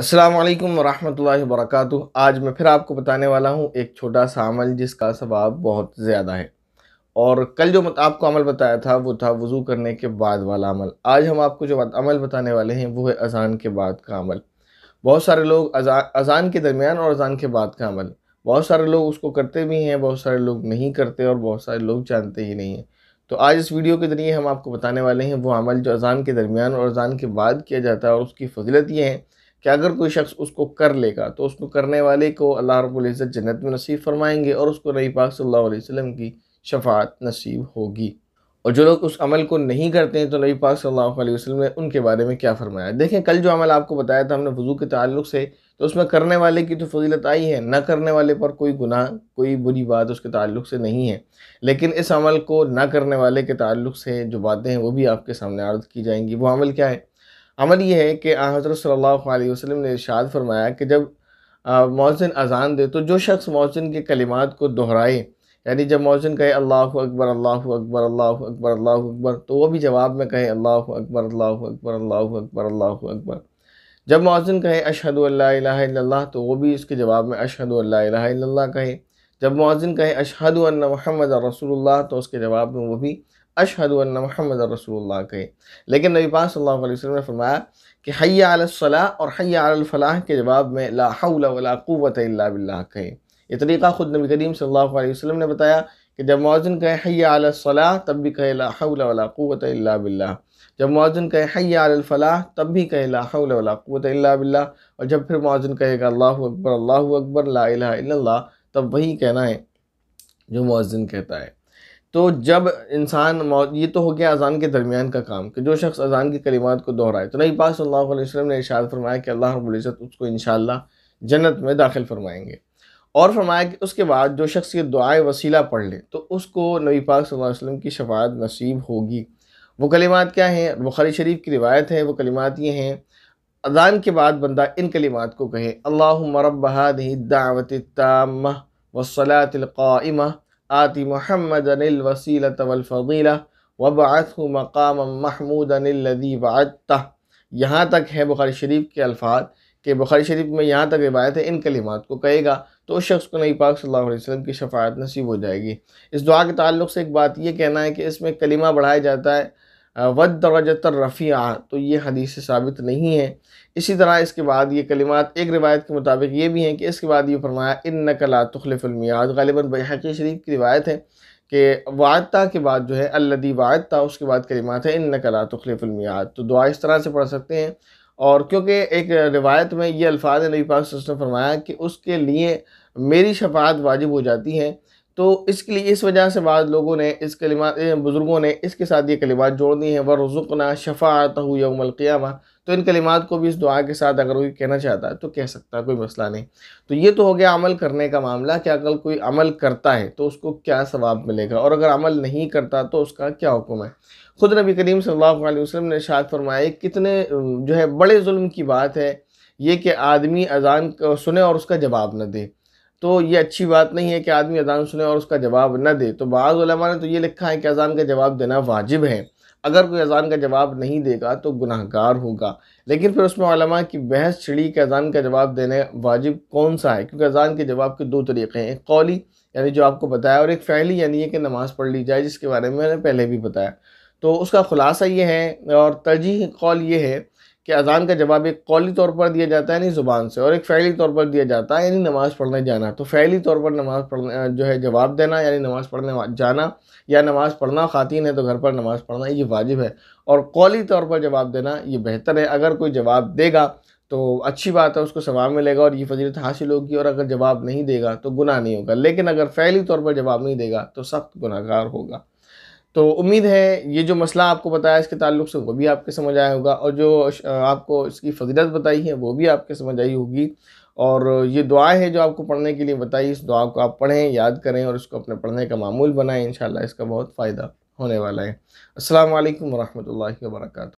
السلام علیکم ورحمۃ اللہ وبرکاتہ آج میں پھر آپ کو بتانے والا ہوں ایک چھوٹا سا عمل جس کا ثواب بہت زیادہ ہے اور کل جو آپ کو عمل بتایا تھا وہ تھا وضو کرنے کے بعد والا عمل آج ہم آپ کو جو عمل بتانے والے ہیں وہ ہے اذان کے بعد کا عمل بہت سارے لوگ اذان کے درمیان اور اذان کے بعد کا عمل بہت سارے لوگ اس کو کرتے بھی ہیں بہت سارے لوگ نہیں کرتے اور بہت سارے لوگ جانتے ہی نہیں ہیں تو آج اس ویڈیو کے ذریعے ہم آپ کو بتانے والے ہیں وہ عمل جو اذان کے درمیان اور اذان کے بعد کیا جاتا ہے اور اس کی فضلت یہ ہے کہ اگر کوئی شخص اس کو کر لے گا تو اس کو کرنے والے کو اللہ رب العزت جنت میں نصیب فرمائیں گے اور اس کو نبی پاک صلی اللہ علیہ وسلم کی شفاعت نصیب ہوگی اور جو لوگ اس عمل کو نہیں کرتے ہیں تو نبی پاک صلی اللہ علیہ وسلم نے ان کے بارے میں کیا فرمایا دیکھیں کل جو عمل آپ کو بتایا تھا ہم نے وضو کے تعلق سے تو اس میں کرنے والے کی تو فضیلت آئی ہے نہ کرنے والے پر کوئی گناہ کوئی بری بات اس کے تعلق سے نہیں ہے لیکن اس عمل کو نہ کرنے والے کے تعلق سے جو باتیں ہیں وہ بھی آپ کے سامنے عرض کی جائیں گی وہ عمل کیا ہے عمل یہ ہے کہ آن حضرت صلی اللہ علیہ وسلم نے ارشاد فرمایا کہ جب مؤذن اذان دے تو جو شخص مؤذن کے کلمات کو دہرائے یعنی جب موزن کہے اللہ اکبر اللہ اکبر اللہ اکبر اللہ اکبر تو وہ بھی جواب میں کہے اللہ اکبر اللہ اکبر اللہ اکبر اللہ اکبر جب مؤذن کہے اشہد اللہ الہ الا اللہ تو وہ بھی اس کے جواب میں اشہد اللہ الہ الا اللہ کہے جب موزن کہے اشہد ان محمد رسول اللہ تو اس کے جواب میں وہ بھی اشحد محمد الرسول اللہ کہے لیکن نبی پاک صلی اللہ علیہ وسلم نے فرمایا کہ علی الصلاح اور علی الفلاح کے جواب میں لا حول ولا قوت الا باللہ کہے یہ طریقہ خود نبی کریم صلی اللہ علیہ وسلم نے بتایا کہ جب معذن کہے حّّیہ علی الصلاح تب بھی کہے لا حول ولا قوت الا باللہ جب معذن کہے علی الفلاح تب بھی کہے لا حول ولا قوت الا باللہ اور جب پھر معذن کہے گا اللہ اکبر اللہ اکبر لا الہ الا اللہ تب وہی کہنا ہے جو معذن کہتا ہے تو جب انسان یہ تو ہو گیا اذان کے درمیان کا کام کہ جو شخص اذان کی کلمات کو دہرائے تو نئی پاک صلی اللہ علیہ وسلم نے اشارت فرمایا کہ اللہ رب العزت اس کو انشاءاللہ جنت میں داخل فرمائیں گے اور فرمایا کہ اس کے بعد جو شخص یہ دعائے وسیلہ پڑھ لے تو اس کو نبی پاک صلی اللہ علیہ وسلم کی شفاعت نصیب ہوگی وہ کلمات کیا ہیں بخاری شریف کی روایت ہے وہ کلمات یہ ہیں اذان کے بعد بندہ ان کلمات کو کہے اللہ رب دہ دعوت التامہ والصلاة القائمہ آتی محمد ان الوسیلہ طولفغیلہ وباخ مقام محمود الذی وات یہاں تک ہے بخاری شریف کے الفاظ کہ بخاری شریف میں یہاں تک روایت ہے ان کلمات کو کہے گا تو اس شخص کو نئی پاک صلی اللہ علیہ وسلم کی شفاعت نصیب ہو جائے گی اس دعا کے تعلق سے ایک بات یہ کہنا ہے کہ اس میں کلمہ بڑھایا جاتا ہے ودرجتر رفیع تو یہ حدیث سے ثابت نہیں ہے اسی طرح اس کے بعد یہ کلمات ایک روایت کے مطابق یہ بھی ہیں کہ اس کے بعد یہ فرمایا ان نقل تخلف المیاد غالباً بحقی شریف کی روایت ہے کہ واعدہ کے بعد جو ہے اللدی واعدہ اس کے بعد کلمات ہے ان نقلٰ تخلف المیات تو دعا اس طرح سے پڑھ سکتے ہیں اور کیونکہ ایک روایت میں یہ الفاظ نبی پاک صلی اللہ علیہ وسلم فرمایا کہ اس کے لیے میری شفاعت واجب ہو جاتی ہے تو اس کے لیے اس وجہ سے بعض لوگوں نے اس کلمات بزرگوں نے اس کے ساتھ یہ کلمات جوڑ دی ہیں ورزقنا شفاعتہ یوم القیامہ تو ان کلمات کو بھی اس دعا کے ساتھ اگر کوئی کہنا چاہتا ہے تو کہہ سکتا ہے کوئی مسئلہ نہیں تو یہ تو ہو گیا عمل کرنے کا معاملہ کہ اگر کوئی عمل کرتا ہے تو اس کو کیا ثواب ملے گا اور اگر عمل نہیں کرتا تو اس کا کیا حکم ہے خود نبی کریم صلی اللہ علیہ وسلم نے ارشاد فرمائے کتنے جو ہے بڑے ظلم کی بات ہے یہ کہ آدمی اذان سنے اور اس کا جواب نہ دے تو یہ اچھی بات نہیں ہے کہ آدمی اذان سنے اور اس کا جواب نہ دے تو بعض علماء نے تو یہ لکھا ہے کہ اذان کا جواب دینا واجب ہے اگر کوئی اذان کا جواب نہیں دے گا تو گناہ گار ہوگا لیکن پھر اس میں علماء کی بحث چھڑی کہ اذان کا جواب دینے واجب کون سا ہے کیونکہ اذان کے جواب کے دو طریقے ہیں ایک قولی یعنی جو آپ کو بتایا اور ایک فعلی یعنی یہ کہ نماز پڑھ لی جائے جس کے بارے میں میں نے پہلے بھی بتایا تو اس کا خلاصہ یہ ہے اور ترجیح قول یہ ہے کہ اذان کا جواب ایک قولی طور پر دیا جاتا ہے یعنی زبان سے اور ایک فعلی طور پر دیا جاتا ہے یعنی نماز پڑھنے جانا تو فعلی طور پر نماز پڑھنے جو ہے جواب دینا یعنی نماز پڑھنے جانا یا نماز پڑھنا خواتین ہے تو گھر پر نماز پڑھنا یہ واجب ہے اور قولی طور پر جواب دینا یہ بہتر ہے اگر کوئی جواب دے گا تو اچھی بات ہے اس کو ثواب ملے گا اور یہ فضیلت حاصل ہوگی اور اگر جواب نہیں دے گا تو گناہ نہیں ہوگا لیکن اگر فعلی طور پر جواب نہیں دے گا تو سخت گناہ گار ہوگا تو امید ہے یہ جو مسئلہ آپ کو بتایا اس کے تعلق سے وہ بھی آپ کے سمجھ آیا ہوگا اور جو آپ کو اس کی فضیلت بتائی ہے وہ بھی آپ کے سمجھ آئی ہوگی اور یہ دعا ہے جو آپ کو پڑھنے کے لیے بتائی اس دعا کو آپ پڑھیں یاد کریں اور اس کو اپنے پڑھنے کا معمول بنائیں انشاءاللہ اس کا بہت فائدہ ہونے والا ہے السلام علیکم ورحمۃ اللہ وبرکاتہ